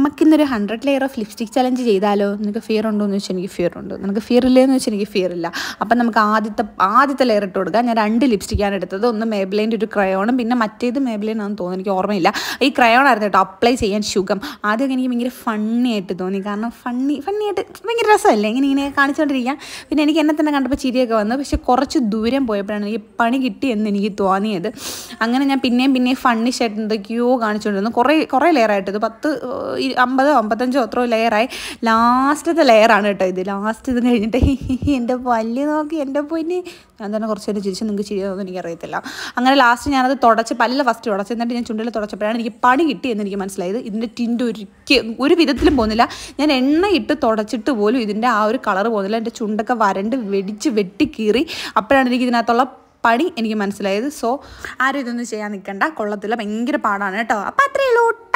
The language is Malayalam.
നമുക്കിന്നൊരു hundred layer of lipstick challenge ചെയ്താലോ നിനക്ക് ഫിയർ ഉണ്ടോ എന്ന് വെച്ചാൽ എനിക്ക് ഫിയർ ഉണ്ട് നിനക്ക് ഫിയർ എന്ന് വെച്ചാൽ എനിക്ക് ഫിയർ ഇല്ല അപ്പം നമുക്ക് ആദ്യത്തെ ആദ്യത്തെ ലെയർ ഇട്ട് കൊടുക്കാം ഞാൻ രണ്ട് ലിപ്സ്റ്റിക്കാണ് എടുത്തത് ഒന്ന് മേബ്ലൈൻ്റെ ഒരു ക്രയോണും പിന്നെ മറ്റേത് മേബ്ലൈൻ ആണെന്ന് തോന്നുന്നു എനിക്ക് ഓർമ്മയില്ല ഈ ക്രയോൺ ആയിരുന്നു കേട്ടോ അപ്ലൈ ചെയ്യാൻ ശുഖം ആദ്യമൊക്കെ എനിക്ക് ഭയങ്കര ഫണ്ണി ആയിട്ട് തോന്നി കാരണം ഫണ്ണി ഫണ്ണി ആയിട്ട് ഭയങ്കര രസമല്ലേ ഇങ്ങനെ ഇങ്ങനെ കാണിച്ചുകൊണ്ടിരിക്കുക പിന്നെ എനിക്ക് എന്നെ തന്നെ കണ്ടപ്പോൾ ചിരിയൊക്കെ വന്നു പക്ഷെ കുറച്ച് ദൂരം പോയപ്പോഴാണ് എനിക്ക് പണി കിട്ടി എന്ന് എനിക്ക് തോന്നിയത് അങ്ങനെ ഞാൻ പിന്നെയും പിന്നെയും ഫണ്ണിഷായിട്ട് ഷർട്ട് എന്തൊക്കെയോ കാണിച്ചുകൊണ്ടിരുന്നു കുറേ കുറേ ലെയറായിട്ടത് പത്ത് അമ്പതോ അമ്പത്തഞ്ചോ അത്രയോ ലെയറായി ലാസ്റ്റത്തെ ലെയറാണ് കേട്ടോ ഇത് ലാസ്റ്റ് ഇത് കഴിഞ്ഞിട്ട് എൻ്റെ പല്ല് നോക്കി എൻ്റെ പൊന്നി ഞാൻ തന്നെ കുറച്ച് നേരം ചിരിച്ച് നിങ്ങൾക്ക് ചിരിയാണെന്ന് എനിക്കറിയത്തില്ല അങ്ങനെ ലാസ്റ്റ് ഞാനത് തുടച്ച് പല്ല ഫസ്റ്റ് തുടച്ച് എന്നിട്ട് ഞാൻ ചുണ്ടിൽ തുടച്ചപ്പോഴാണ് എനിക്ക് പണി കിട്ടിയെന്ന് എനിക്ക് മനസ്സിലായത് ഇതിൻ്റെ ടിൻ്റ് ഒരിക്കൽ ഒരു വിധത്തിലും പോകുന്നില്ല ഞാൻ എണ്ണ ഇട്ട് തുടച്ചിട്ട് പോലും ഇതിൻ്റെ ആ ഒരു കളർ പോകുന്നില്ല എൻ്റെ ചുണ്ടൊക്കെ വരണ്ട് വെടിച്ച് വെട്ടിക്കീറി അപ്പോഴാണ് എനിക്ക് ഇതിനകത്തുള്ള പണി എനിക്ക് മനസ്സിലായത് സോ ആരും ഇതൊന്നും ചെയ്യാൻ നിൽക്കണ്ട കൊള്ളത്തില്ല ഭയങ്കര പാടാണ് കേട്ടോ അപ്പം അത്രയേ ഉള്ളൂ